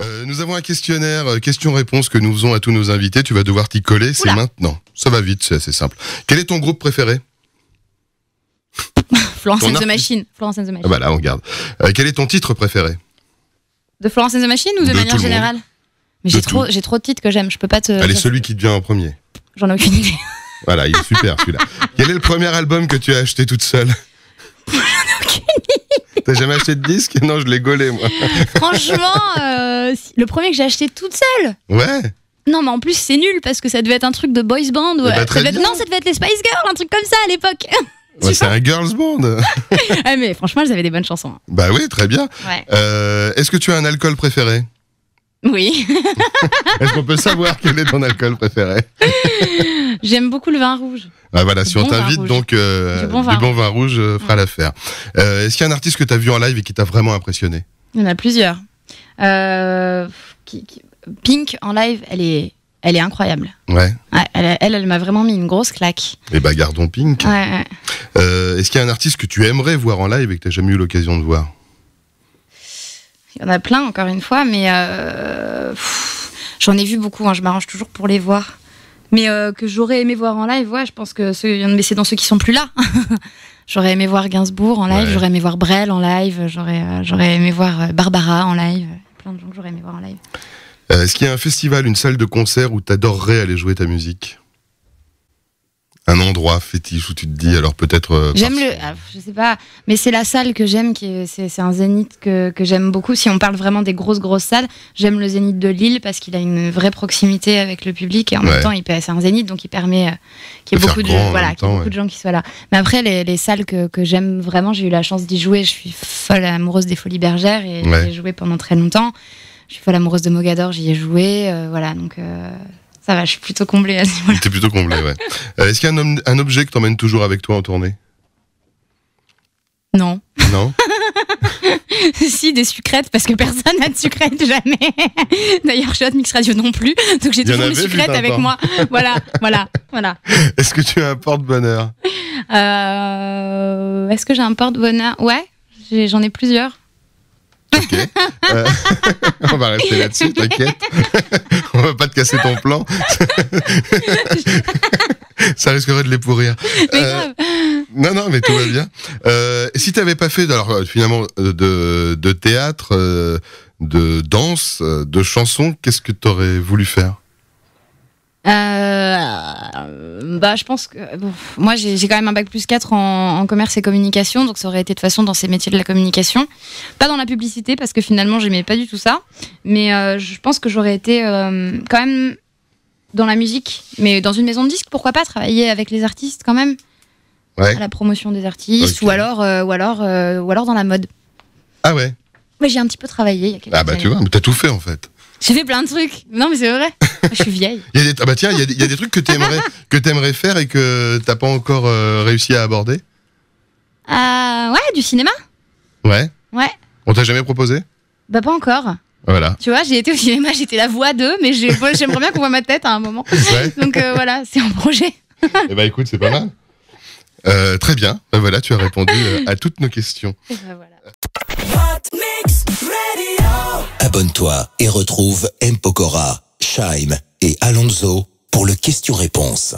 Euh, nous avons un questionnaire, euh, question-réponse que nous faisons à tous nos invités. Tu vas devoir t'y coller, c'est maintenant. Ça va vite, c'est assez simple. Quel est ton groupe préféré Florence and the Machine. Florence and the Ah Machine. bah on regarde. Euh, quel est ton titre préféré De Florence and the Machine ou de, manière générale Mais j'ai trop, trop de titres que j'aime, je peux pas te. Allez, celui qui te vient en premier. J'en ai aucune idée. Voilà, il est super celui-là. Quel est le premier album que tu as acheté toute seule T'as jamais acheté de disque Non, je l'ai gaulé, moi. Franchement, euh, le premier que j'ai acheté toute seule. Ouais. Non, mais en plus, c'est nul parce que ça devait être un truc de boys band. Eh ouais. Ben, non, ça devait être les Spice Girls, un truc comme ça à l'époque. c'est un girls band. Ah, mais franchement, elles avaient des bonnes chansons. Hein. Bah oui, très bien. Euh, est-ce que tu as un alcool préféré oui. Est-ce qu'on peut savoir quel est ton alcool préféré J'aime beaucoup le vin rouge. Ah voilà, si t'invite, donc euh, du, bon vin, rouge, euh, fera l'affaire. Euh, est-ce qu'il y a un artiste que tu as vu en live et qui t'a vraiment impressionné Il y en a plusieurs. Pink en live, elle est, elle est incroyable. Ouais. elle, elle, m'a vraiment mis une grosse claque. Et eh bah ben, gardons Pink. Est-ce qu'il y a un artiste que tu aimerais voir en live et que tu n'as jamais eu l'occasion de voir il y en a plein, encore une fois, mais euh, j'en ai vu beaucoup. Hein. je m'arrange toujours pour les voir. Mais euh, que j'aurais aimé voir en live, je pense que ceux, mais c'est dans ceux qui sont plus là. j'aurais aimé voir Gainsbourg en live, j'aurais aimé voir Brel en live, j'aurais, euh, aimé voir Barbara en live. Plein de gens que j'aurais aimé voir en live. Est-ce qu'il y a un festival, une salle de concert où tu adorerais aller jouer ta musique un endroit fétiche où tu te dis alors peut-être. Euh, j'aime le, ah, je sais pas, mais c'est la salle que j'aime, c'est un zénith que, que j'aime beaucoup. Si on parle vraiment des grosses grosses salles, j'aime le zénith de Lille parce qu'il a une vraie proximité avec le public et en même temps il c'est un zénith donc il permet euh, qu'il y ait beaucoup de voilà, beaucoup de gens qui soient là. Mais après les, salles que, j'aime vraiment, j'ai eu la chance d'y jouer. Je suis folle amoureuse des Folies Bergères et j'y j'ai joué pendant très longtemps. Je suis folle amoureuse de Mogador, j'y ai joué, euh, voilà donc. Ça va, je suis plutôt comblée T'es plutôt comblée, ouais. Euh, est-ce qu'il y a un, objet que t'emmènes toujours avec toi en tournée Non. Non si, des sucrètes, parce que personne n'a de sucrètes, jamais. D'ailleurs, je suis Mix Radio non plus, donc j'ai toujours des sucrètes avec moi. Voilà, voilà, voilà. Est-ce que tu as un porte-bonheur euh, Est-ce que j'ai un porte-bonheur Ouais, j'en ai, plusieurs. Ok. Euh, on va rester là-dessus, t'inquiète. on va pas te casser ton plan. Ça risquerait de les pourrir. Euh, non, non, mais tout va bien. Si euh, si t'avais pas fait, finalement, de, théâtre, de danse, de chanson, qu'est-ce que tu aurais voulu faire euh, bah, je pense que moi j'ai quand même un bac plus 4 en, commerce et communication, donc ça aurait été de façon dans ces métiers de la communication. Pas dans la publicité parce que finalement j'aimais pas du tout ça, mais euh, je pense que j'aurais été euh, quand même dans la musique, mais dans une maison de disques, pourquoi pas travailler avec les artistes quand même ouais. la promotion des artistes ou alors euh, ou alors ou alors dans la mode. Ah ouais. Mais j'ai un petit peu travaillé il y a Ah bah tu vois, t'as tout fait en fait. J'ai fait plein de trucs. Non mais c'est vrai. Ah, je suis vieille. il y a des... Ah bah tiens, il y, a des, trucs que tu aimerais, que aimerais faire et que t'as pas encore euh, réussi à aborder Ah Ouais, du cinéma. Ouais. Ouais. On t'a jamais proposé Bah pas encore. Voilà. Tu vois, j'ai été au cinéma, j'étais la voix d'eux, mais j'aimerais bien qu'on voit ma tête à un moment. Donc euh, voilà, c'est un projet. eh bah écoute, c'est pas mal. très bien. Bah, voilà, tu as répondu à toutes nos questions. Bah, voilà. Abonne-toi et retrouve M. Scheim et Alonso pour le question-réponse.